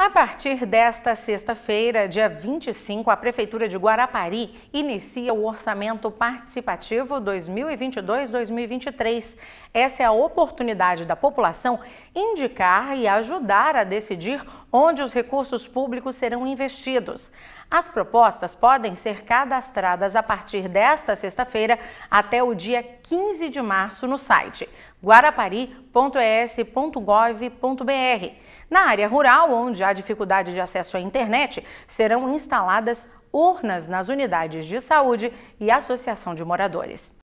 A partir desta sexta-feira, dia 25, a Prefeitura de Guarapari inicia o Orçamento Participativo 2022-2023. Essa é a oportunidade da população indicar e ajudar a decidir onde os recursos públicos serão investidos. As propostas podem ser cadastradas a partir desta sexta-feira até o dia 15 de março no site guarapari.es.gov.br. Na área rural, onde a dificuldade de acesso à internet, serão instaladas urnas nas unidades de saúde e associação de moradores.